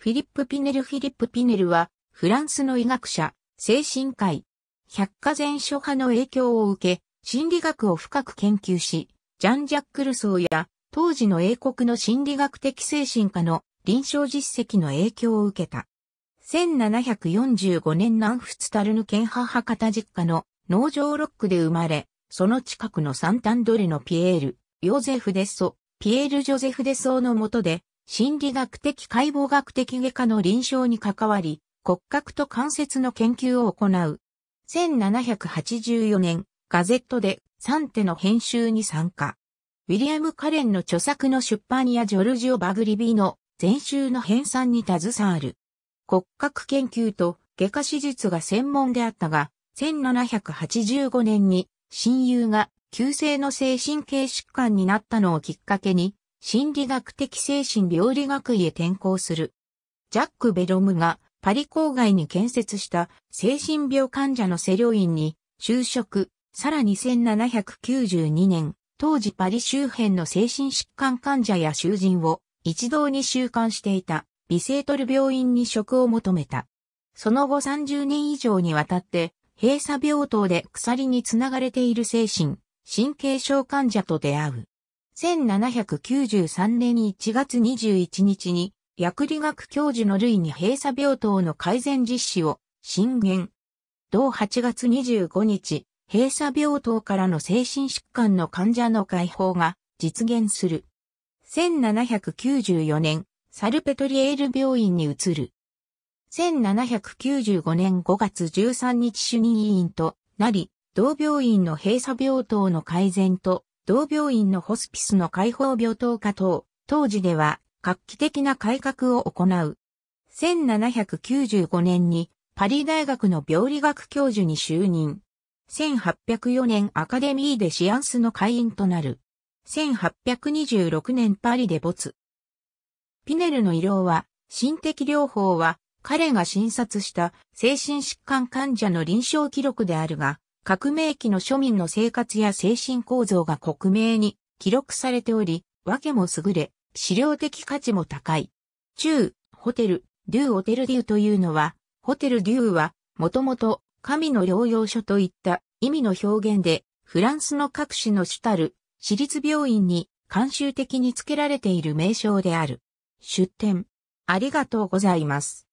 フィリップ・ピネル・フィリップ・ピネルは、フランスの医学者、精神科医、百科全書派の影響を受け、心理学を深く研究し、ジャン・ジャック・ルソーや、当時の英国の心理学的精神科の臨床実績の影響を受けた。1745年南仏タルヌ県母方実家の農場ロックで生まれ、その近くのサンタンドレのピエール、ヨゼフ・デッソ、ピエール・ジョゼフ・デソーのもとで、心理学的解剖学的外科の臨床に関わり、骨格と関節の研究を行う。1784年、ガゼットでサンテの編集に参加。ウィリアム・カレンの著作の出版やジョルジオ・バグリビーの全集の編纂に携わる。骨格研究と外科手術が専門であったが、1785年に親友が急性の精神系疾患になったのをきっかけに心理学的精神病理学医へ転校する。ジャック・ベロムがパリ郊外に建設した精神病患者の施療院に就職、さらに1792年、当時パリ周辺の精神疾患患者や囚人を一堂に収監していたビセートル病院に職を求めた。その後30年以上にわたって閉鎖病棟で鎖につながれている精神、神経症患者と出会う。1793年1月21日に、薬理学教授の類に閉鎖病棟の改善実施を進言。同8月25日、閉鎖病棟からの精神疾患の患者の解放が実現する。1794年、サルペトリエール病院に移る。1795年5月13日主任委員となり、同病院の閉鎖病棟の改善と同病院のホスピスの解放病棟化等、当時では画期的な改革を行う。1795年にパリ大学の病理学教授に就任。1804年アカデミーでシアンスの会員となる。1826年パリで没。ピネルの医療は、心的療法は、彼が診察した精神疾患患者の臨床記録であるが、革命期の庶民の生活や精神構造が克明に記録されており、訳も優れ、資料的価値も高い。中、ホテル、デュー・オテル・デューというのは、ホテル・デューは、もともと、神の療養所といった意味の表現で、フランスの各種の主たる、私立病院に慣習的に付けられている名称である。出典。ありがとうございます。